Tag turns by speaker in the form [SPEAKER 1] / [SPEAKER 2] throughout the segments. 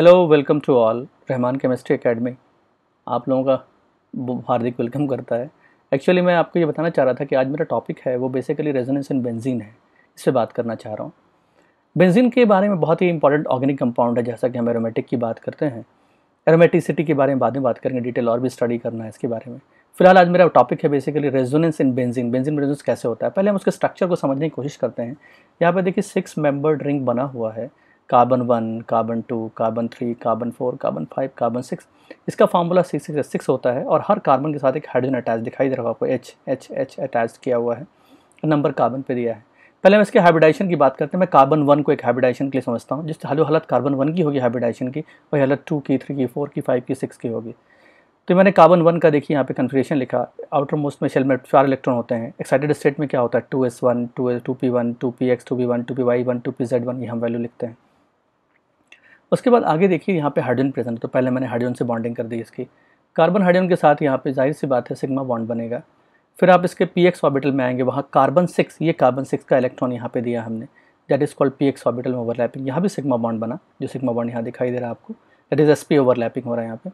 [SPEAKER 1] hello welcome to all Rahman chemistry academy आप लोगों का हार्दिक वेलकम करता है एक्चुअली मैं आपको ये बताना चाह रहा था कि आज मेरा टॉपिक है वो बेसिकली रेजोनेंस इन बेंजीन है इस पर बात करना चाह रहा हूँ बेंजीन के बारे में बहुत ही इंपॉर्टेंट ऑर्गेनिक कंपाउंड है जैसा कि हम एरोमेटिक की बात करते हैं एरोमेटिसिटी के बारे में बाद में बात करेंगे डिटेल और भी स्टडी करना है इसके बारे में फिलहाल आज मेरा टॉपिक है basically resonance in benzene benzene resonance कैसे होता है पहले हम उसके स्ट्रक्चर को समझने की कोशिश करते हैं यहाँ पर देखिए सिक्स मेम्बर्ड रिंग बना हुआ है carbon one carbon two carbon three carbon four carbon five carbon six इसका फार्मूला सिक्स सिक्स सिक्स होता है और हर कार्बन के साथ एक हाइड्रोजन अटैच दिखाई दे रहा है आपको एच एच एच अटैच किया हुआ है नंबर कार्बन पे दिया है पहले हम इसके हाइब्रिडाइजेशन की बात करते हैं मैं कार्बन वन को एक हाइब्रिडाइजेशन के लिए समझता हूँ जिस हलो हालत कार्बन वन की होगी हाइब्रिडाइजेशन की वही हालत टू की थ्री की फोर की फाइव की सिक्स की होगी तो मैंने कार्बन वन का देखिए यहाँ पे कन्फ्यूशन लिखा आउटर मोस्ट में शेल में चार इलेक्ट्रॉन होते हैं एक्साइटेड स्टेट में क्या होता है two S one two S two P one two P X two P one two P Y one two P Z one ये हम वैल्यू लिखते हैं उसके बाद आगे देखिए यहाँ पे हाइड्रोजन प्रेजेंट तो पहले मैंने हाइड्रोजन से बॉन्डिंग कर दी इसकी कार्बन हाइड्रोजन के साथ यहाँ पे जाहिर सी बात है सिग्मा बॉन्ड बनेगा फिर आप इसके पी एक्स ऑबिटल में आएंगे वहाँ कार्बन सिक्स ये कार्बन सिक्स का इलेक्ट्रॉन यहाँ पे दिया हमने that is called P X orbital में ओवरलैपिंग यहाँ भी सिग्मा बॉन्ड बना जो सिग्मा बॉन्ड यहाँ दिखाई दे रहा है आपको that is S P overlapping हो रहा है यहाँ पे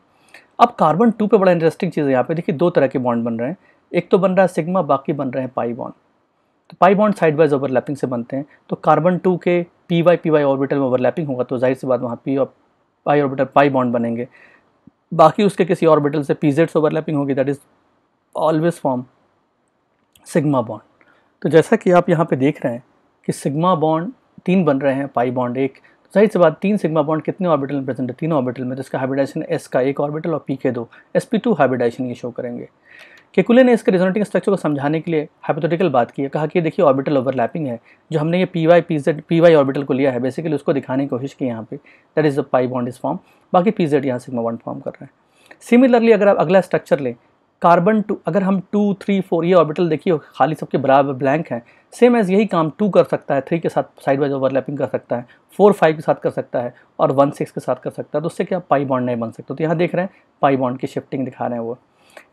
[SPEAKER 1] अब कार्बन टू पर बड़ा इंटरेस्टिंग चीज़ है यहाँ पे देखिए दो तरह के बॉन्ड बन रहे हैं एक तो बन रहा है सिग्मा बाकी बन रहे हैं पाई बॉन्ड तो pi bond side wise overlapping से बनते हैं तो कार्बन टू के P Y P Y orbital में ओवरलैपिंग होगा तो जाहिर सी बात वहाँ पी और पाई ऑर्बिटल पाई बॉन्ड बनेंगे बाकी उसके किसी ऑर्बिटल से पी जेड्स ओवरलैपिंग होगी that is always form sigma bond तो जैसा कि आप यहाँ पे देख रहे हैं कि सिग्मा बॉन्ड तीन बन रहे हैं पाई बॉन्ड एक जाहिर सी बात तीन सिग्मा बॉन्ड कितने ऑर्बिटल में प्रेजेंट है तीनों ऑर्बिटल में तो इसका हाइब्रिडाइजेशन एस का एक ऑर्बिटल और पी के दो एस पी टू हाइब्रिडाइजेशन ये शो करेंगे केकुले ने इसके रिजोनेटिंग स्ट्रक्चर को समझाने के लिए हाइपोथेटिकल बात की है कहा कि देखिए ऑर्बिटल ओवरलैपिंग है जो हमने ये P Y P Z P Y orbital को लिया है बेसिकली उसको दिखाने की कोशिश की यहाँ पे that is the pi bond is form बाकी पी जेड यहाँ सिग्मा बॉन्ड फॉर्म कर रहे हैं सिमिलरली अगर आप अगला स्ट्रक्चर लें कार्बन टू अगर हम टू थ्री फोर ये ऑर्बिटल देखिए खाली सबके बराबर ब्लैंक हैं सेम एज यही काम टू कर सकता है थ्री के साथ साइड वाइज ओवरलैपिंग कर सकता है फोर फाइव के साथ कर सकता है और वन सिक्स के साथ कर सकता है तो उससे क्या पाई बॉन्ड नहीं बन सकता तो यहाँ देख रहे हैं पाई बॉन्ड की शिफ्टिंग दिखा रहे हैं वो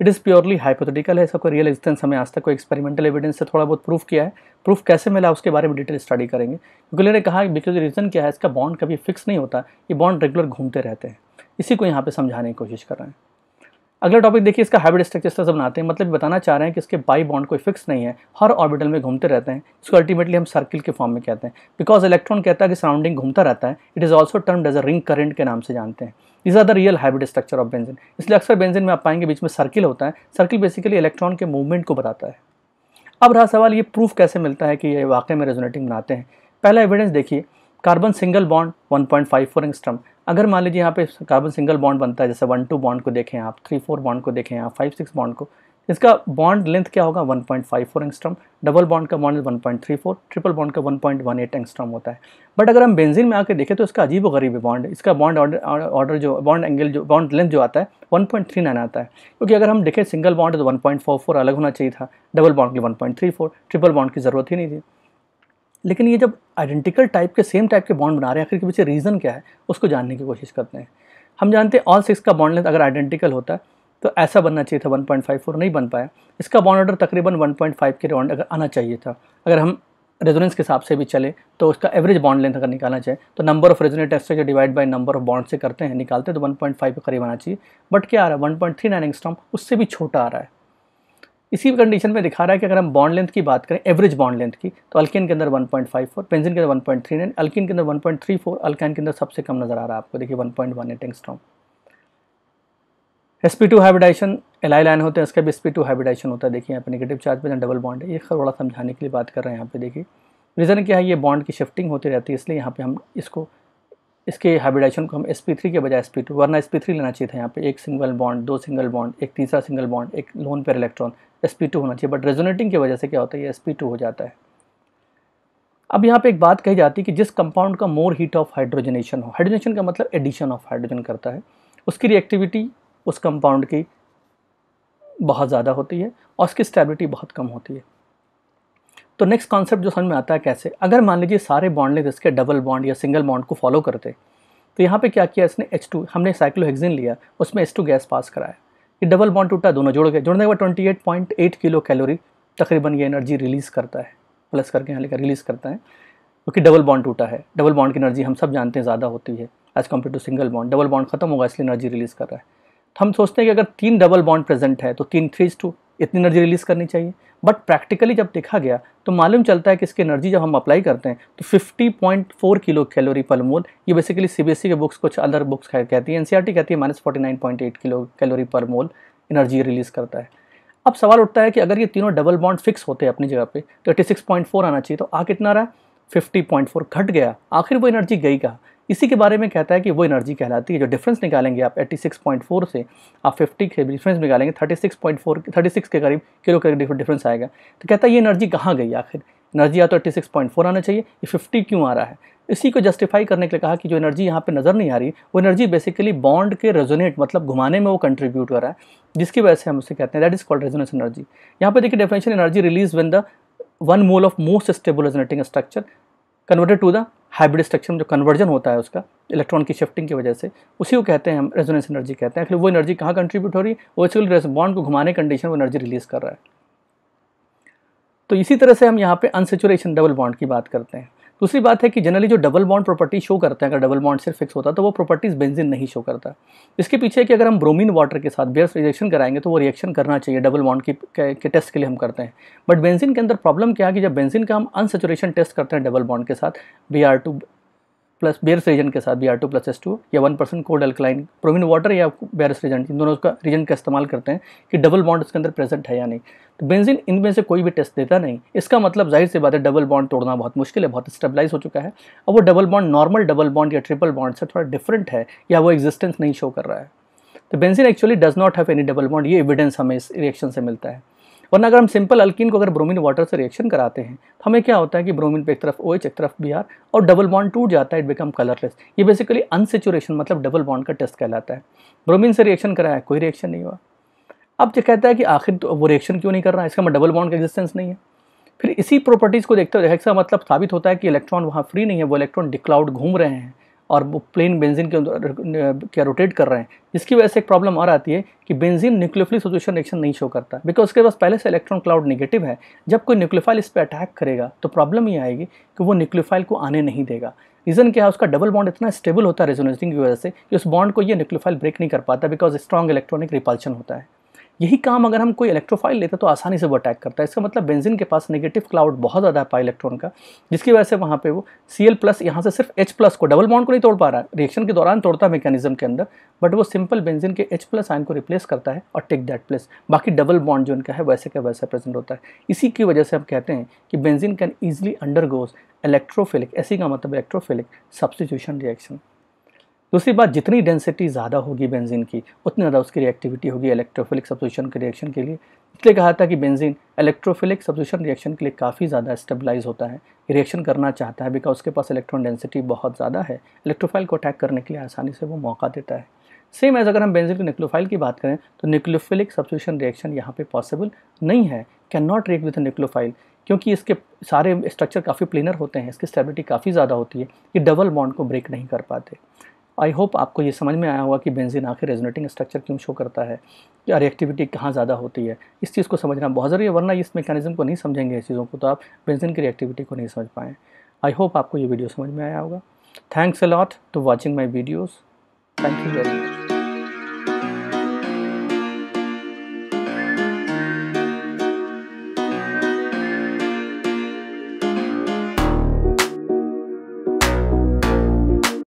[SPEAKER 1] इट इज़ प्योरली हाइपोथेटिकल है इसका कोई रियल एग्जिस्टेंस हमें आज तक कोई एक्सपेरिमेंटल एविडेंस से थोड़ा बहुत प्रूफ किया है प्रूफ कैसे मिला उसके बारे में डिटेल स्टडी करेंगे क्योंकि उन्होंने कहा बिकॉज रीज़न क्या है इसका बॉन्ड कभी फिक्स नहीं होता ये बॉन्ड रेगुलर घूमते रहते हैं इसी को यहाँ पे समझाने की कोशिश कर रहे हैं अगला टॉपिक देखिए इसका हाइब्रिड स्ट्रक्चर से बनाते हैं मतलब बताना चाह रहे हैं कि इसके बाई बॉन्ड कोई फिक्स नहीं है हर ऑर्बिटल में घूमते रहते हैं इसको अल्टीमेटली हम सर्किल के फॉर्म में कहते हैं बिकॉज इलेक्ट्रॉन कहता है कि सराउंडिंग घूमता रहता है it is also term as a ring current के नाम से जानते हैं is are the real hybrid structure of benzene इसलिए अक्सर बेंजिन में आप पाएंगे बीच में सर्किल होता है सर्किल बेसिकली इलेक्ट्रॉन के मूवमेंट को बताता है अब रहा सवाल ये प्रूफ कैसे मिलता है कि ये वाकई में रेजोनेटिंग बनाते हैं पहला एविडेंस देखिए carbon single bond 1.54 point five four अगर मान लीजिए यहाँ पे कार्बन सिंगल बॉन्ड बनता है जैसे वन टू बॉन्ड को देखें आप थ्री फोर बॉन्ड को देखें आप फाइव सिक्स बॉन्ड को इसका बॉन्ड लेंथ क्या होगा 1.54 पॉइंट डबल बॉन्ड का थ्री 1.34 ट्रिपल बॉन्ड का 1.18 एंगस्ट्रम होता है बट अगर हम बेंजीन में आकर देखें तो इसका अजीब गरीब है बॉन्ड इसका बॉन्ड ऑर्डर जो बॉन्ड एंगल जो बॉन्ड लेंथ जो आता है 1.39 आता है क्योंकि अगर हम देखें सिंगल बॉन्ड तो फोर अलग होना चाहिए था double bond point three four triple bond की ज़रूरत ही नहीं थी लेकिन ये जब आइडेंटिकल टाइप के सेम टाइप के बॉन्ड बना रहे हैं आखिर के पीछे रीज़न क्या है उसको जानने की कोशिश करते हैं हम जानते हैं ऑल सिक्स का बॉन्ड लेंथ अगर आइडेंटिकल होता है तो ऐसा बनना चाहिए था वन नहीं बन पाया इसका बॉन्ड ऑर्डर तकरीबन वन के राउंड अगर आना चाहिए था अगर हम रेजोनेंस के हिसाब से भी चले तो उसका एवरेज बॉन्ड लेंथ अगर निकालना चाहिए तो number of resonate structure divide by number of bond से करते हैं निकालते हैं तो 1.5 के करीब आना चाहिए बट क्या आ रहा है 1.39 पॉइंट उससे भी छोटा आ रहा है इसी कंडीशन में दिखा रहा है कि अगर हम बॉन्ड लेंथ की बात करें एवरेज बॉन्ड लेंथ की तो अल्किन के अंदर 1.54 पेंजिन के अंदर 1.39 अल्किन के अंदर 1.34 अल्काइन के अंदर सबसे कम नजर आ रहा है आपको देखिए 1.18 angstrom S P two hybridisation align होते हैं इसका भी एस पी टू हाइब्रिडाइशन होता है देखिए यहाँ पर निगेटिव चार्ज पे डबल बॉन्ड है ये थोड़ा समझाने के लिए बात कर रहे हैं यहाँ पे देखिए रीज़न क्या है ये बॉन्ड की शिफ्टिंग होती रहती है इसलिए यहाँ पे हम इसको इसके हाइब्रिडाइजेशन को हम sp3 के बजाय sp2 वरना sp3 लेना चाहिए था यहाँ पे एक सिंगल बॉन्ड दो सिंगल बॉन्ड एक तीसरा सिंगल बॉन्ड एक लोन पेर इलेक्ट्रॉन sp2 होना चाहिए बट रेजोनेटिंग की वजह से क्या होता है ये sp2 हो जाता है अब यहाँ पे एक बात कही जाती है कि जिस कंपाउंड का मोर हीट ऑफ हाइड्रोजनेशन हो हाइड्रोजनेशन का मतलब एडिशन ऑफ हाइड्रोजन करता है उसकी रिएक्टिविटी उस कंपाउंड की बहुत ज़्यादा होती है और उसकी स्टेबिलिटी बहुत कम होती है तो नेक्स्ट कॉन्सेप्ट जो समझ में आता है कैसे अगर मान लीजिए सारे बॉन्ड लेंथ तो इसके डबल बॉन्ड या सिंगल बॉन्ड को फॉलो करते तो यहाँ पे क्या किया इसने एच टू हमने साइक्लोहेक्सिन लिया उसमें एच टू गैस पास कराया ये डबल बॉन्ड टूटा दोनों जोड़ गए जोड़ने के बाद twenty eight point eight kilocalorie तकरीबन ये एनर्जी रिलीज़ करता है प्लस करके यहाँ लेकर रिलीज़ करता है क्योंकि डबल बॉन्ड टूटा है डबल बॉन्ड की एनर्जी हम सब जानते हैं ज़्यादा होती है as compare to single bond double bond खत्म होगा इसलिए एनर्जी रिलीज़ कर रहा है तो हम सोचते हैं कि अगर तीन डबल बॉन्ड प्रेजेंट है तो तीन थ्री टू इतनी एनर्जी रिलीज़ करनी चाहिए बट प्रैक्टिकली जब देखा गया तो मालूम चलता है कि इसकी एनर्जी जब हम अप्लाई करते हैं तो 50.4 किलो कैलोरी पर मोल ये बेसिकली सीबीएसई e के बुक्स कुछ अदर बुक्स e कहती है एनसीईआरटी कहती है माइनस फोर्टी किलो कैलोरी पर मोल एनर्जी रिलीज़ करता है अब सवाल उठता है कि अगर ये तीनों डबल बॉन्ड फिक्स होते हैं अपनी जगह पर तो एटी सिक्स पॉइंट फोर आना चाहिए तो आ कितना रहा फिफ्टी पॉइंट फोर घट गया आखिर वो एनर्जी गई कहा इसी के बारे में कहता है कि वो एनर्जी कहलाती है जो डिफरेंस निकालेंगे आप 86.4 से आप 50 के डिफरेंस निकालेंगे 36.4 36 के करीब किलो के डिफरेंस आएगा तो कहता है ये एनर्जी कहाँ गई आखिर एनर्जी या तो 86.4 आना चाहिए ये 50 क्यों आ रहा है इसी को जस्टिफाई करने के लिए कहा कि जो एनर्जी यहाँ पे नज़र नहीं आ रही वो एनर्जी बेसिकली बॉन्ड के रेजोनेट मतलब घुमाने में वो कंट्रीब्यूट कर रहा है जिसकी वजह से हम उसे कहते हैं that is called resonance energy यहाँ पे देखिए definition energy release when the one mole of most stable resonating structure converted to the hybrid structure में जो कन्वर्जन होता है उसका इलेक्ट्रॉन की शिफ्टिंग की वजह से उसी को कहते हैं हम रेजोनेंस एनर्जी कहते हैं फिर वो एनर्जी कहाँ कंट्रीब्यूट हो रही है वो इसलिए बॉन्ड को घुमाने कंडीशन वो एनर्जी रिलीज कर रहा है तो इसी तरह से हम यहाँ पे अनसेचुरेशन डबल बॉन्ड की बात करते हैं दूसरी बात है कि जनरली जो डबल बॉन्ड प्रॉपर्टी शो करते हैं अगर डबल बॉन्ड सिर्फ फिक्स होता तो वो प्रॉपर्टीज़ बेंजिन नहीं शो करता इसके पीछे कि अगर हम ब्रोमीन वाटर के साथ बेयर रिएक्शन कराएंगे तो वो रिएक्शन करना चाहिए डबल बॉन्ड की के, के टेस्ट के लिए हम करते हैं बट बेंजिन के अंदर प्रॉब्लम क्या है कि जब बेंजिन का हम अनसेचुरेशन टेस्ट करते हैं डबल बॉन्ड के साथ B R two plus Baeyer's reagent के साथ B R two plus S two या वन परसेंट कोल्ड अल्कलाइन प्रोविन वाटर या बेरस रीजन इन दोनों का रीजन का इस्तेमाल करते हैं कि डबल बॉन्ड इसके अंदर प्रेजेंट है या नहीं तो बेंजिन इनमें से कोई भी टेस्ट देता नहीं इसका मतलब जाहिर सी बात है डबल बॉन्ड तोड़ना बहुत मुश्किल है बहुत स्टेबलाइज हो चुका है अब वो double bond normal double bond या ट्रिपल बॉन्ड से थोड़ा डिफरेंट है या वो एग्जिस्टेंस नहीं शो कर रहा है तो benzene actually does not have any double bond ये एविडेंस हमें इस रिएक्शन से मिलता है वरना अगर हम सिंपल अल्किन को अगर ब्रोमीन वाटर से रिएक्शन कराते हैं तो हमें क्या होता है कि ब्रोमीन पे एक तरफ ओ एच एक तरफ बी आर और डबल बॉन्ड टूट जाता है इट बिकम कलरलेस ये बेसिकली अनसेचुरेशन मतलब डबल बॉन्ड का टेस्ट कहलाता है ब्रोमीन से रिएक्शन कराया कोई रिएक्शन नहीं हुआ अब जो कहता है कि आखिर तो वो रिएक्शन क्यों नहीं कर रहा है इसका डबल बॉन्ड का एग्जिस्टेंस नहीं है फिर इसी प्रॉपर्टीज़ को देखते हुए इसका मतलब साबित होता है कि इलेक्ट्रॉन वहाँ फ्री नहीं है वो इलेक्ट्रॉन डिक्लाउड घूम रहे हैं और वो प्लेन बेंजीन के क्या रोटेट कर रहे हैं जिसकी वजह से एक प्रॉब्लम और आती है कि बेंजीन न्यूक्लियोफिलिक सोल्यूशन रिएक्शन नहीं शो करता बिकॉज उसके पास पहले से इलेक्ट्रॉन क्लाउड नेगेटिव है जब कोई न्यूक्लियोफाइल इस पर अटैक करेगा तो प्रॉब्लम ये आएगी कि वो न्यूक्लियोफाइल को आने नहीं देगा रीज़न क्या है उसका डबल बॉन्ड इतना स्टेबल होता है रेजोनेटिंग की वजह से कि उस बॉन्ड को ये न्यूक्लियोफाइल ब्रेक नहीं कर पाता बिकॉज स्ट्रॉन्ग इलेक्ट्रॉनिक रिपल्शन होता है यही काम अगर हम कोई इलेक्ट्रोफाइल लेते तो आसानी से वो अटैक करता है इसका मतलब बेंजिन के पास नेगेटिव क्लाउड बहुत ज़्यादा है पाई इलेक्ट्रॉन का जिसकी वजह से वहाँ पे वो सी एल प्लस यहाँ से सिर्फ एच प्लस को डबल बॉन्ड को नहीं तोड़ पा रहा है रिएक्शन के दौरान तोड़ता है मेकेनिज्म के अंदर बट वो सिंपल बेंजिन के एच प्लस आइन को रिप्लेस करता है और टेक दैट प्लेस बाकी डबल बॉन्ड जो उनका है वैसे का वैसा प्रेजेंट होता है इसी की वजह से हम कहते हैं कि benzene can easily undergo electrophilic ऐसी का मतलब इलेक्ट्रोफिलिक सब्सटीट्यूशन रिएक्शन दूसरी बात जितनी डेंसिटी ज़्यादा होगी बेंजीन की उतनी ज़्यादा उसकी रिएक्टिविटी होगी इलेक्ट्रोफिलिक सब्सोल्यूशन के रिएक्शन के लिए इसलिए कहा था कि बेंजीन इलेक्ट्रोफिलिक सब्सोल्यूशन रिएक्शन के लिए काफ़ी ज़्यादा स्टेबलाइज होता है रिएक्शन करना चाहता है बिकॉज उसके पास इलेक्ट्रॉन डेंसिटी बहुत ज़्यादा है इलेक्ट्रोफाइल को अटैक करने के लिए आसानी से वो मौका देता है सेम एज अगर हम बेंजीन के न्यूक्लियोफाइल की बात करें तो न्यूक्लियोफिलिक सब्सोल्यूशन रिएक्शन यहाँ पर पॉसिबल नहीं है can not react with nucleophile क्योंकि इसके सारे स्ट्रक्चर काफ़ी प्लेनर होते हैं इसकी स्टेबिलिटी काफ़ी ज़्यादा होती है कि डबल बॉन्ड को ब्रेक नहीं कर पाते आई होप आपको ये समझ में आया होगा कि बेंजीन आखिर रेजोनेटिंग स्ट्रक्चर क्यों शो करता है या रिएक्टिविटी कहाँ ज़्यादा होती है इस चीज़ को समझना बहुत ज़रूरी है वरना इस मेकानिज़म को नहीं समझेंगे इस चीज़ों को तो आप बेंजीन की रिएक्टिविटी को नहीं समझ पाएँ आई होप आपको ये वीडियो समझ में आया होगा thanks a lot to watching my videos thank you very much